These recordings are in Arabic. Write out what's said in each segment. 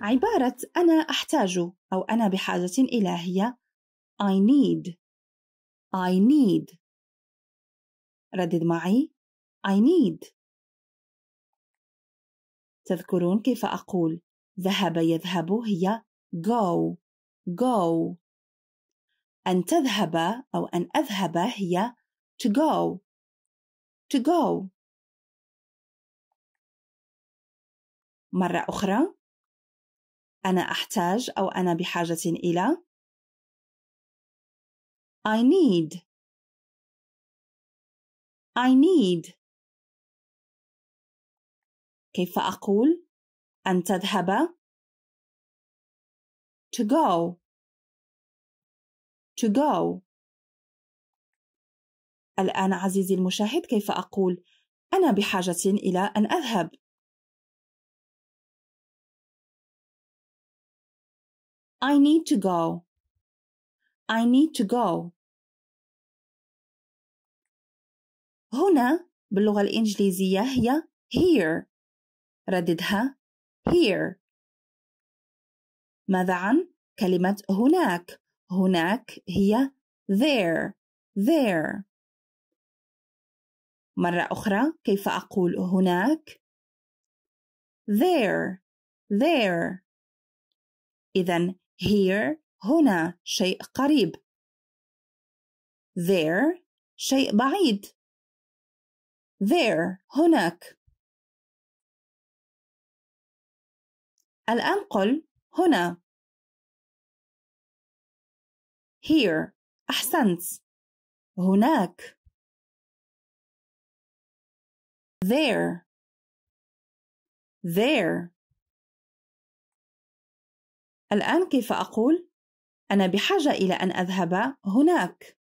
عبارة أنا أحتاج أو أنا بحاجة إلى هي I need I need ردد معي I need تذكرون كيف أقول ذهب يذهب هي go go أن تذهب أو أن أذهب هي to go to go مرة أخرى أنا أحتاج أو أنا بحاجة إلى I need I need كيف أقول أن تذهب to go to go الآن عزيزي المشاهد كيف أقول أنا بحاجة إلى أن أذهب I need to go. I need to go. هنا باللغة الإنجليزية هي here رددها here ماذا عن كلمة هناك هناك هي there there مرة أخرى كيف أقول هناك there there إذا here هنا شيء قريب there شيء بعيد there هناك الآن قل هنا here أحسنت هناك there there الآن كيف أقول؟ أنا بحاجة إلى أن أذهب هناك.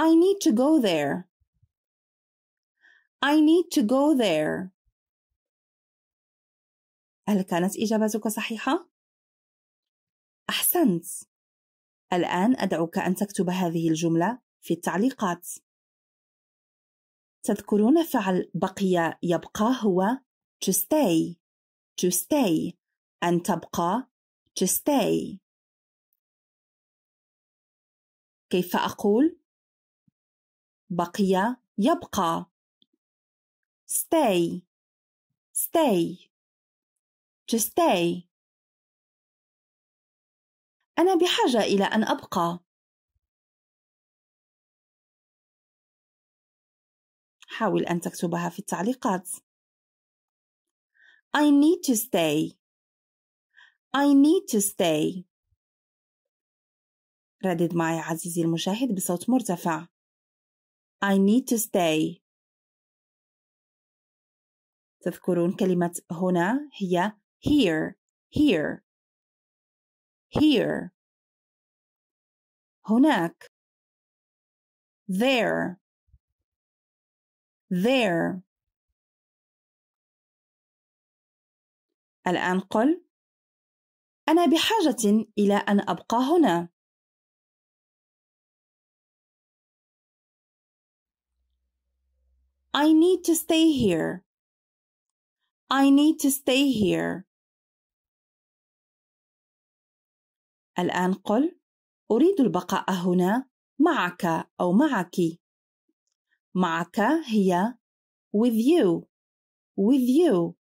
I need to go there. I need to go there. هل كانت إجابتك صحيحة؟ أحسنت. الآن أدعوك أن تكتب هذه الجملة في التعليقات. تذكرون فعل بقي يبقى هو to stay to stay أن تبقى to stay كيف أقول بقي يبقى stay stay to stay أنا بحاجة إلى أن أبقى حاول أن تكتبها في التعليقات I need to stay I need to stay ردد معي عزيزي المشاهد بصوت مرتفع I need to stay تذكرون كلمة هنا هي here here here هناك there there الآن قل أنا بحاجة إلى أن أبقى هنا I need to stay here I need to stay here الآن قل أريد البقاء هنا معك أو معك معك هي with you with you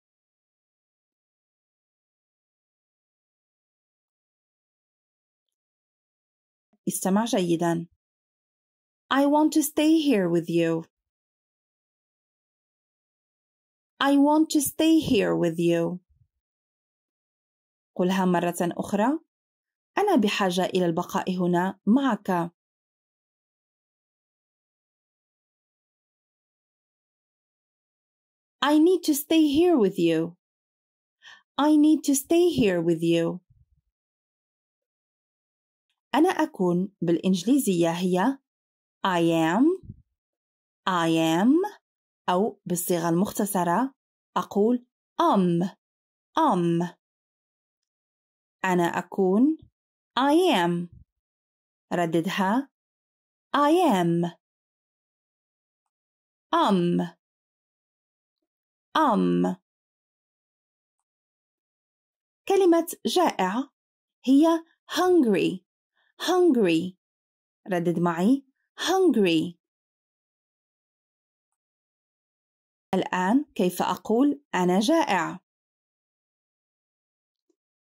استمع جيدا I want to stay here with you I want to stay here with you قلها مرة أخرى أنا بحاجة إلى البقاء هنا معك I need to stay here with you. I need to stay here with you. أنا أكون بالإنجليزية هي I am I am أو بالصيغة المختصرة أقول أم أم أنا أكون I am رددها I am أم أم كلمة جائع هي hungry hungry ردد معي hungry الآن كيف أقول أنا جائع؟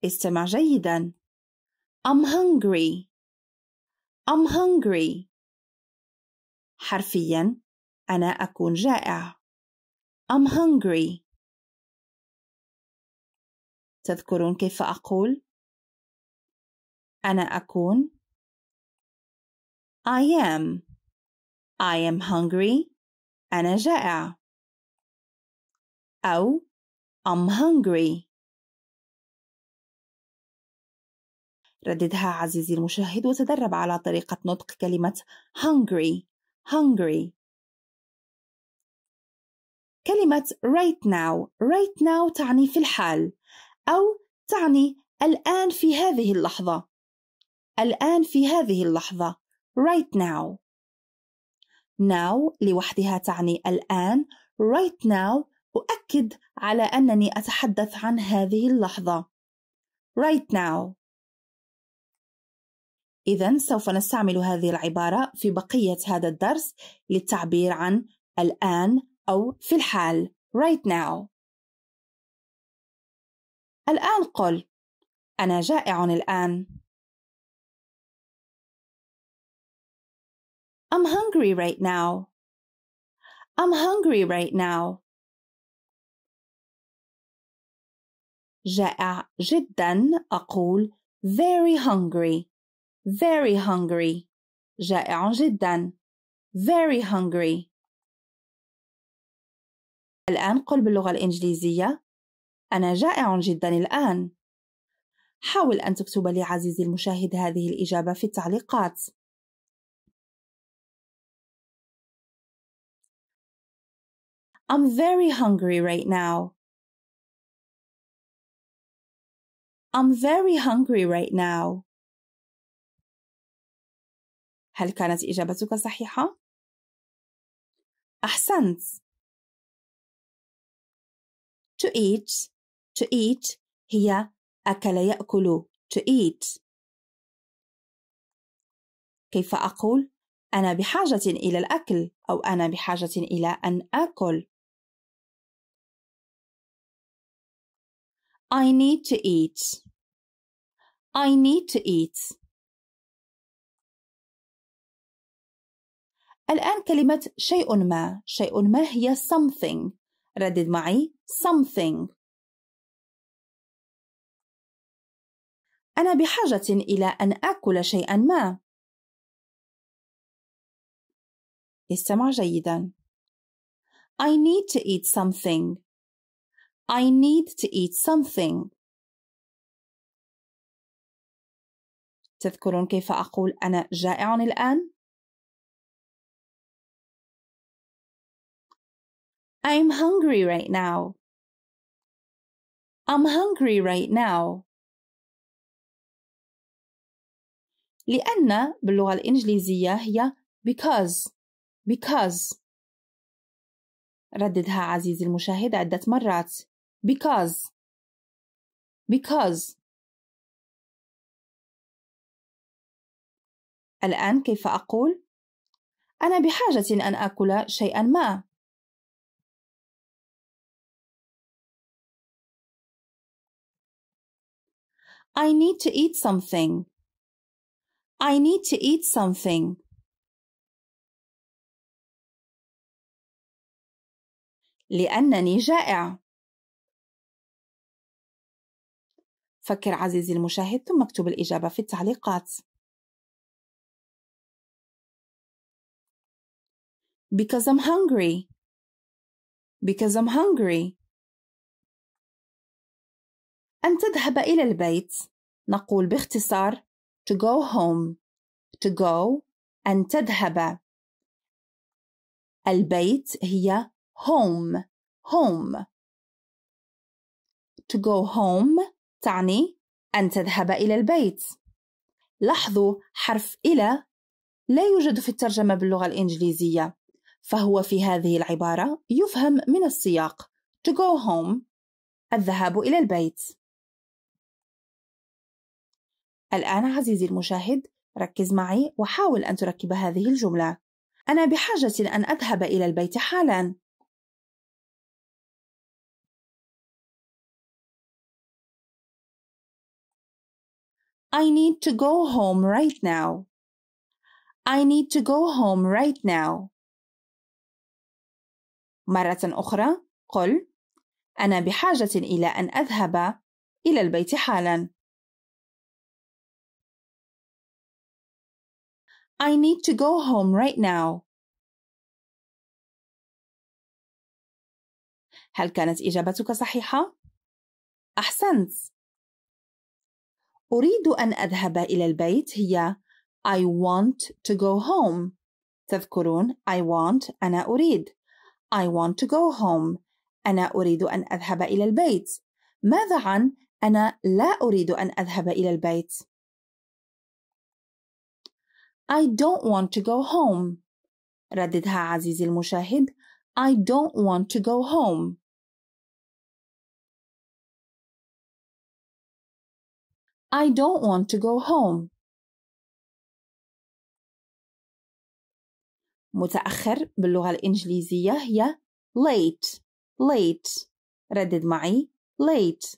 استمع جيدا I'm hungry I'm hungry حرفيا أنا أكون جائع I'm hungry. تذكرون كيف أقول؟ أنا أكون I am I am hungry أنا جائع أو I'm hungry رددها عزيزي المشاهد وتدرب على طريقة نطق كلمة hungry hungry كلمة right now right now تعني في الحال أو تعني الآن في هذه اللحظة الآن في هذه اللحظة right now now لوحدها تعني الآن right now أؤكد على أنني أتحدث عن هذه اللحظة right now إذا سوف نستعمل هذه العبارة في بقية هذا الدرس للتعبير عن الآن أو في الحال right now الآن قل أنا جائع الآن I'm hungry right now I'm hungry right now جائع جدا أقول very hungry very hungry جائع جدا very hungry الآن قل باللغة الإنجليزية أنا جائع جدا الآن حاول أن تكتب لي عزيزي المشاهد هذه الإجابة في التعليقات I'm very hungry right now. I'm very hungry right now. هل كانت إجابتك صحيحة؟ أحسنت. to eat to eat هي أكل يأكل to eat كيف أقول أنا بحاجة إلى الأكل أو أنا بحاجة إلى أن آكل I need to eat I need to eat الآن كلمة شيء ما شيء ما هي something ردد معي something أنا بحاجة إلى أن آكل شيئا ما استمع جيدا I need to eat something I need to eat something تذكرون كيف أقول أنا جائع الآن؟ I'm hungry right now. I'm hungry right now. لأن باللغة الإنجليزية هي because because رددها عزيزي المشاهد عدة مرات because because الآن كيف أقول؟ أنا بحاجة أن آكل شيئا ما I need to eat something. I need to eat something. لأنني جائع. فكر عزيزي المشاهد ثم اكتب الإجابة في التعليقات. Because I'm hungry. Because I'm hungry. أن تذهب إلى البيت نقول باختصار to go home to go أن تذهب البيت هي home home to go home تعني أن تذهب إلى البيت لاحظوا حرف إلى لا يوجد في الترجمة باللغة الإنجليزية فهو في هذه العبارة يفهم من السياق to go home الذهاب إلى البيت الآن عزيزي المشاهد ركز معي وحاول أن تركب هذه الجملة أنا بحاجة أن أذهب إلى البيت حالا I need to go home right now. I need to go home right now. مرة أخرى قل أنا بحاجة إلى أن أذهب إلى البيت حالا. I need to go home right now. هل كانت إجابتك صحيحة؟ أحسنت. أريد أن أذهب إلى البيت هي I want to go home. تذكرون I want أنا أريد. I want to go home. أنا أريد أن أذهب إلى البيت. ماذا عن أنا لا أريد أن أذهب إلى البيت؟ I don't want to go home رددها عزيزي المشاهد I don't want to go home I don't want to go home متأخر باللغة الإنجليزية هي late late ردد معي late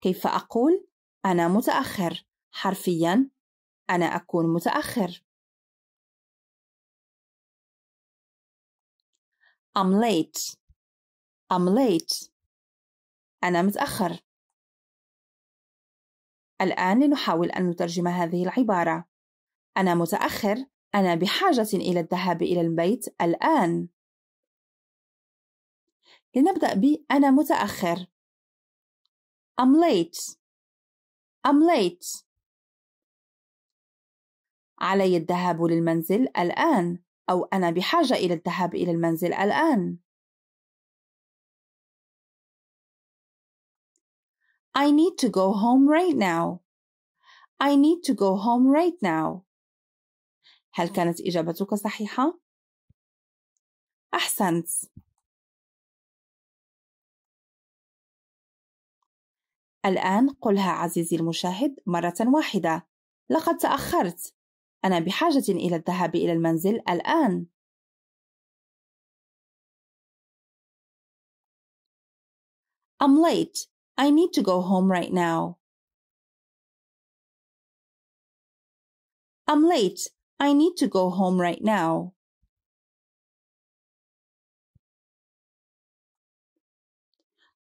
كيف أقول أنا متأخر حرفيا أنا أكون متأخر I'm late I'm late أنا متأخر الآن لنحاول أن نترجم هذه العبارة أنا متأخر أنا بحاجة إلى الذهاب إلى البيت الآن لنبدأ ب أنا متأخر I'm late I'm late علي الذهاب للمنزل الآن أو أنا بحاجة إلى الذهاب إلى المنزل الآن. I need to go home right now. I need to go home right now. هل كانت إجابتك صحيحة؟ أحسنت. الآن قلها عزيزي المشاهد مرة واحدة. لقد تأخرت. أنا بحاجة إلى الذهاب إلى المنزل الآن. I'm late. I need to go home right now. I'm late. I need to go home right now.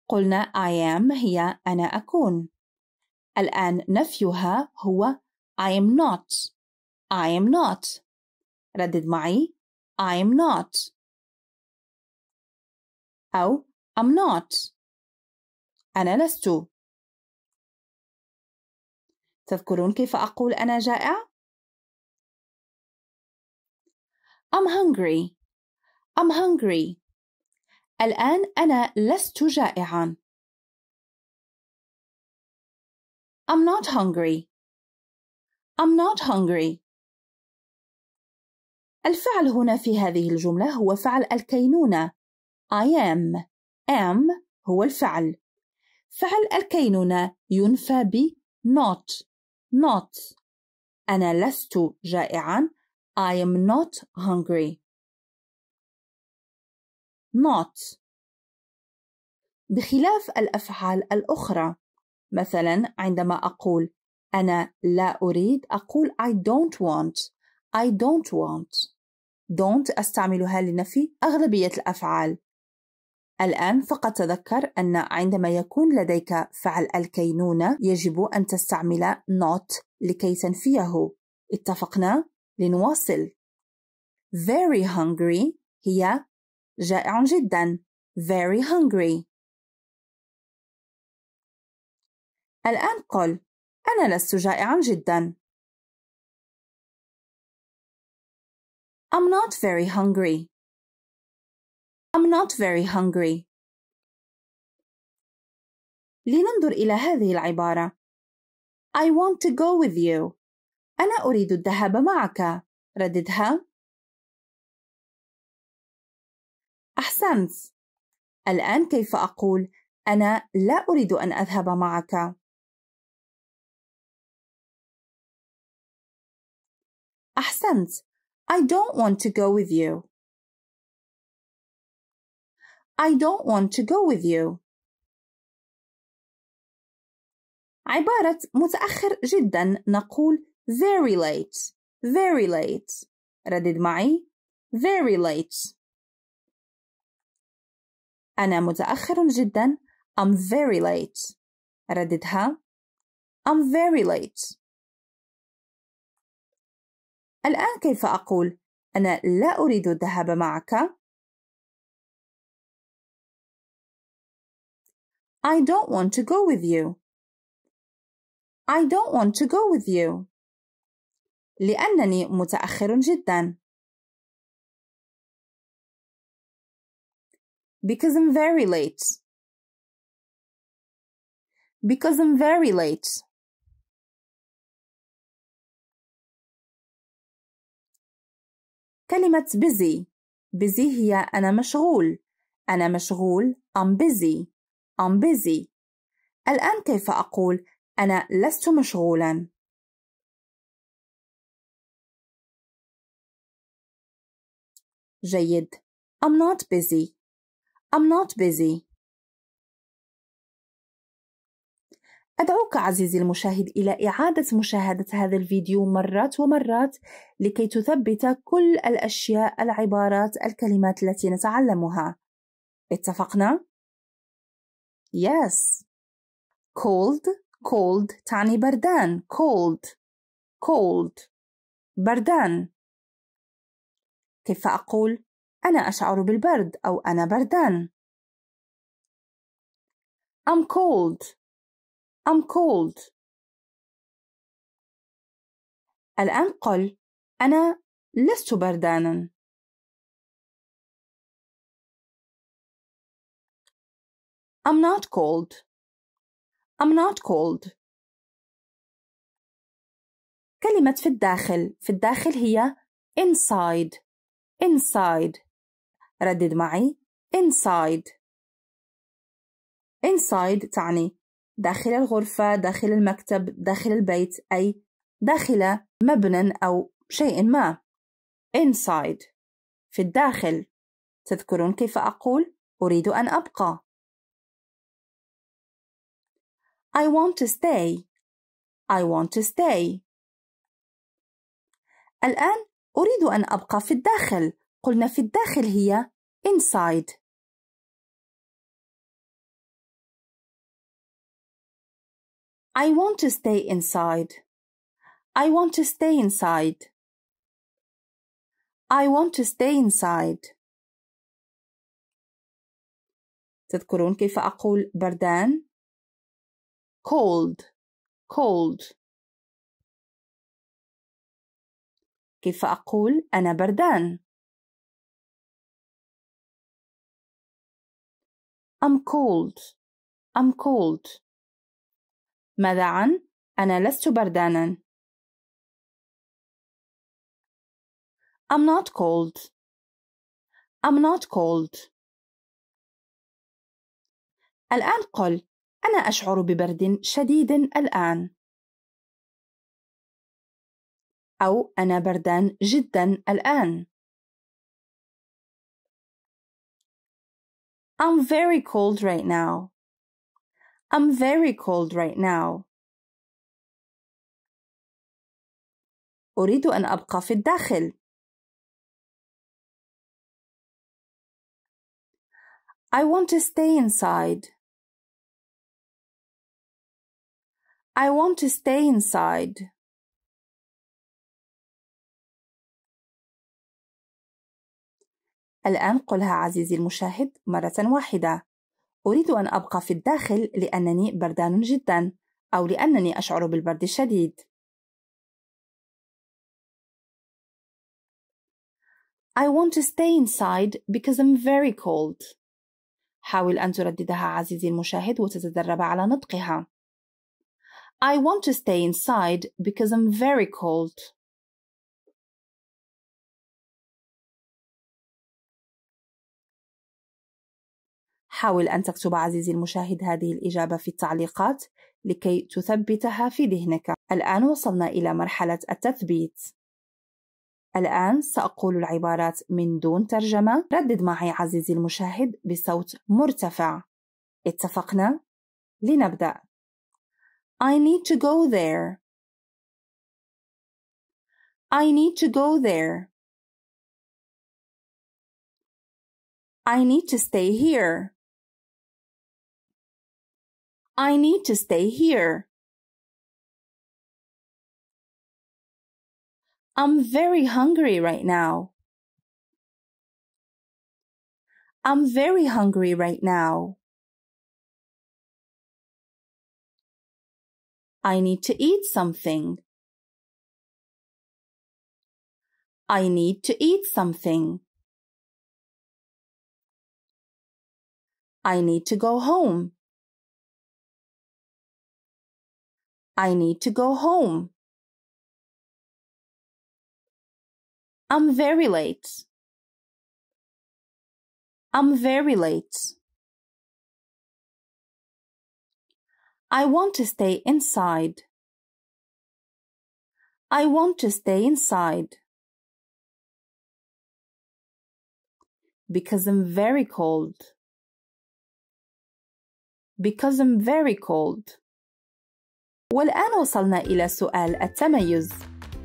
قلنا I am هي أنا أكون. الآن نفيها هو I am not. I am not ردد معي I am not أو I'm not أنا لست تذكرون كيف أقول أنا جائع؟ I'm hungry I'm hungry الآن أنا لست جائعا I'm not hungry I'm not hungry الفعل هنا في هذه الجملة هو فعل الكينونة I am am هو الفعل فعل الكينونة ينفى ب not not أنا لست جائعا I am not hungry not بخلاف الأفعال الأخرى مثلا عندما أقول أنا لا أريد أقول I don't want I don't want don't أستعملها لنفي أغلبية الأفعال الآن فقط تذكر أن عندما يكون لديك فعل الكينونة يجب أن تستعمل not لكي تنفيه اتفقنا؟ لنواصل very hungry هي جائع جدا very hungry الآن قل أنا لست جائعا جدا I'm not very hungry. I'm not very hungry. لننظر إلى هذه العبارة. I want to go with you. أنا أريد الذهاب معك. رددها. أحسنت. الآن كيف أقول أنا لا أريد أن أذهب معك؟ أحسنت. I don't want to go with you. I don't want to go with you. عبارة متأخر جدا نقول very late very late ردد معي very late أنا متأخر جدا I'm very late رددها I'm very late الآن كيف أقول أنا لا أريد الذهاب معك؟ I don't want to go with you. I don't want to go with you. لأنني متأخر جدا. Because I'm very late. Because I'm very late. كلمة busy busy هي أنا مشغول أنا مشغول I'm busy I'm busy الآن كيف أقول أنا لست مشغولا جيد I'm not busy I'm not busy أدعوك عزيزي المشاهد إلى إعادة مشاهدة هذا الفيديو مرات ومرات لكي تثبت كل الأشياء العبارات الكلمات التي نتعلمها اتفقنا؟ Yes cold cold تعني بردان cold cold بردان كيف أقول أنا أشعر بالبرد أو أنا بردان I'm cold I'm cold. الآن قل أنا لست برداناً. I'm not cold. I'm not cold. كلمة في الداخل في الداخل هي inside inside ردد معي inside inside تعني داخل الغرفة داخل المكتب داخل البيت أي داخل مبنى أو شيء ما inside في الداخل تذكرون كيف أقول أريد أن أبقى I want to stay I want to stay الآن أريد أن أبقى في الداخل قلنا في الداخل هي inside I want to stay inside. I want to stay inside. I want to stay inside. تذكرون كيف أقول بردان؟ cold cold كيف أقول أنا بردان؟ I'm cold I'm cold ماذا عن أنا لست بردانا I'm not cold I'm not cold الآن قل أنا أشعر ببرد شديد الآن أو أنا بردان جدا الآن I'm very cold right now I'm very cold right now. أريد أن أبقى في الداخل. I want to stay inside. I want to stay inside. الآن قلها عزيزي المشاهد مرة واحدة. أريد أن أبقى في الداخل لأنني بردان جدا أو لأنني أشعر بالبرد الشديد I want to stay inside because I'm very cold. حاول أن ترددها عزيزي المشاهد وتتدرب على نطقها. I want to stay inside because I'm very cold. حاول أن تكتب عزيزي المشاهد هذه الإجابة في التعليقات لكي تثبتها في ذهنك الآن وصلنا إلى مرحلة التثبيت الآن سأقول العبارات من دون ترجمة ردد معي عزيزي المشاهد بصوت مرتفع اتفقنا؟ لنبدأ I need to go there I need to go there I need to stay here I need to stay here. I'm very hungry right now. I'm very hungry right now. I need to eat something. I need to eat something. I need to go home. I need to go home. I'm very late. I'm very late. I want to stay inside. I want to stay inside. Because I'm very cold. Because I'm very cold. والآن وصلنا إلى سؤال التميز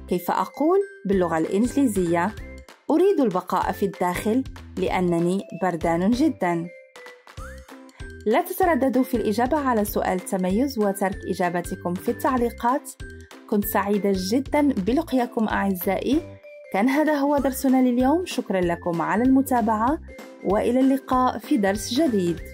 كيف أقول باللغة الإنجليزية أريد البقاء في الداخل لأنني بردان جدا لا تترددوا في الإجابة على سؤال تميز وترك إجابتكم في التعليقات كنت سعيدة جدا بلقياكم أعزائي كان هذا هو درسنا لليوم شكرا لكم على المتابعة وإلى اللقاء في درس جديد